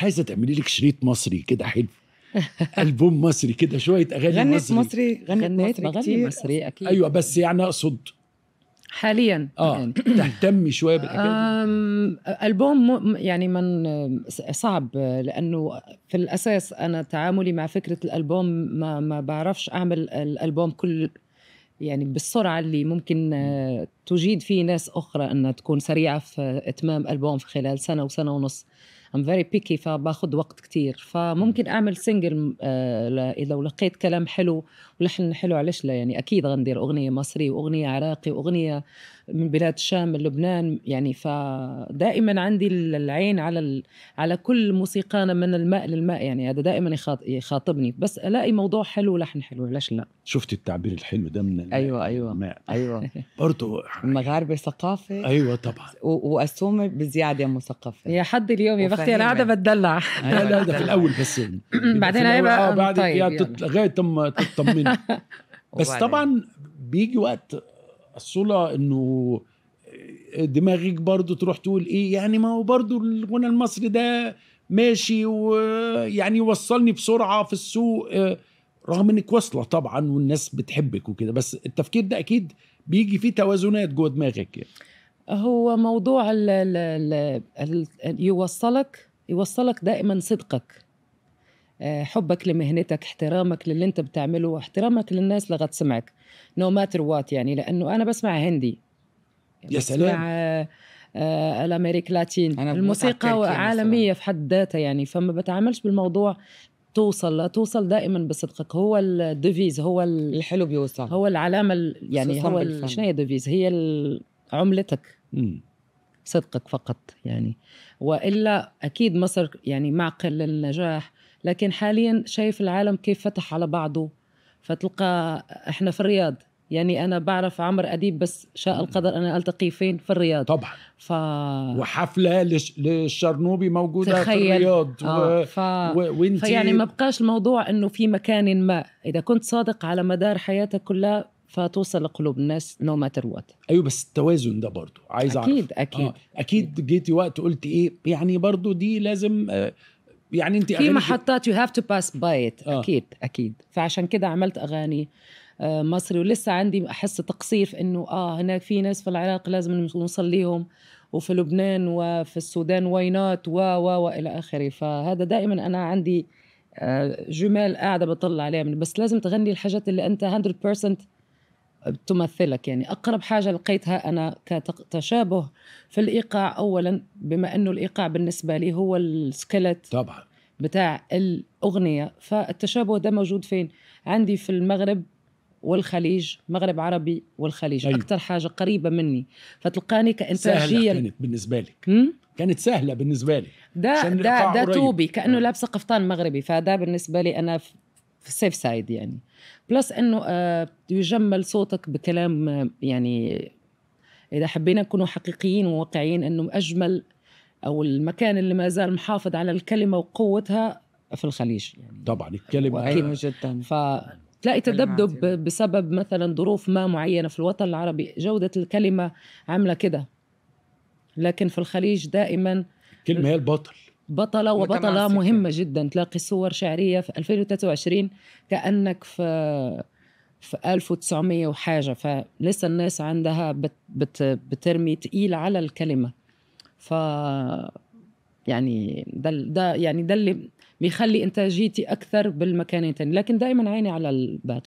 مش عايزه تعملي لك شريط مصري كده حلو البوم مصري كده شويه اغاني غنت مصري, مصري غنت مصري غنت مصري اكيد ايوه بس يعني اقصد حاليا اه تهتمي شويه بالحكايه دي البوم يعني من آه، صعب لانه في الاساس انا تعاملي مع فكره الالبوم ما ما بعرفش اعمل الالبوم كل يعني بالسرعه اللي ممكن آه، تجيد فيه ناس اخرى انها تكون سريعه في اتمام البوم في خلال سنه وسنه ونص آه ام فيري بيكي فباخذ وقت كتير فممكن اعمل سنجل آه، اذا لقيت كلام حلو ولحن حلو علش لا يعني اكيد غندير اغنيه مصري واغنيه عراقي واغنيه من بلاد الشام من لبنان يعني فدائما عندي العين على على كل موسيقانا من الماء للماء يعني هذا دائما يخاطبني بس الاقي موضوع حلو ولحن حلو ليش لا شفتي التعبير الحلو ده من الماء ايوه ايوه الماء. ايوه برضه المغاربه ثقافه ايوه طبعا واسومه بزياده مثقفه يا حد اليوم يا اختي انا قاعده بتدلع أيوة، لا ده في الاول بس يعني بعدين هيبقى اه بعد طيب، لغايه ما تطمني بس طبعا بيجي وقت الصوله انه دماغك برضو تروح تقول ايه يعني ما هو برضو الغنى المصري ده ماشي ويعني وصلني بسرعه في السوق آه، رغم انك واصله طبعا والناس بتحبك وكده بس التفكير ده اكيد بيجي فيه توازنات جوه دماغك يعني. هو موضوع ال ال ال الـ يوصلك يوصلك دائما صدقك آه، حبك لمهنتك احترامك للي انت بتعمله احترامك للناس لغت سمعك نو ماتر وات يعني لانه انا بسمع هندي يا بسمع آه، الامريك لاتين الموسيقى عالميه في حد ذاتها يعني فما بتعاملش بالموضوع توصل لا توصل دائما بصدقك هو الديفيز هو الحلو بيوصل هو العلامه يعني هو شنو هي ديفيز هي ال عملتك صدقك فقط يعني والا اكيد مصر يعني معقل للنجاح لكن حاليا شايف العالم كيف فتح على بعضه فتلقى احنا في الرياض يعني انا بعرف عمر اديب بس شاء القدر انا التقي فين في الرياض طبعا ف... وحفله لش... للشرنوبي موجوده تخيل. في الرياض آه. و... ف... و... وانت... فيعني ما بقاش الموضوع انه في مكان ما اذا كنت صادق على مدار حياتك كلها فتوصل لقلوب الناس نو ماتر وات ايوه بس التوازن ده برضو عايز اعرف اكيد اكيد آه. اكيد جيتي وقت قلت ايه يعني برضو دي لازم آه يعني انت في محطات يو هاف تو باس باي اكيد اكيد فعشان كده عملت اغاني آه، مصري ولسه عندي احس تقصير في انه اه هناك في ناس في العراق لازم نصليهم وفي لبنان وفي السودان وينات و و والى اخره فهذا دائما انا عندي آه، جمال قاعده بطلع عليها من بس لازم تغني الحاجات اللي انت 100% تمثلك يعني أقرب حاجة لقيتها أنا كتشابه في الإيقاع أولا بما أنه الإيقاع بالنسبة لي هو السكلت طبعا بتاع الأغنية فالتشابه ده موجود فين عندي في المغرب والخليج مغرب عربي والخليج أيوه. اكثر حاجة قريبة مني فتلقاني كإنتاجيا كانت بالنسبة لك كانت سهلة بالنسبة لي ده ده ده توبي كأنه آه. لابسة قفطان مغربي فده بالنسبة لي أنا في السيف سايد يعني بلس انه آه، يجمل صوتك بكلام آه، يعني اذا حبينا نكونوا حقيقيين وواقعيين انه اجمل او المكان اللي ما زال محافظ على الكلمه وقوتها في الخليج يعني طبعا الكلمه هي جدا فتلاقي تذبذب بسبب مثلا ظروف ما معينه في الوطن العربي جوده الكلمه عامله كده لكن في الخليج دائما الكلمه هي البطل بطلة وبطلة يعني. مهمة جدا تلاقي صور شعرية في 2023 كأنك في في 1900 وحاجة فلسه الناس عندها بت بت بترمي تقيل على الكلمة ف يعني ده ده يعني ده اللي بيخلي انتاجيتي اكثر بالمكانين لكن دائما عيني على الباقي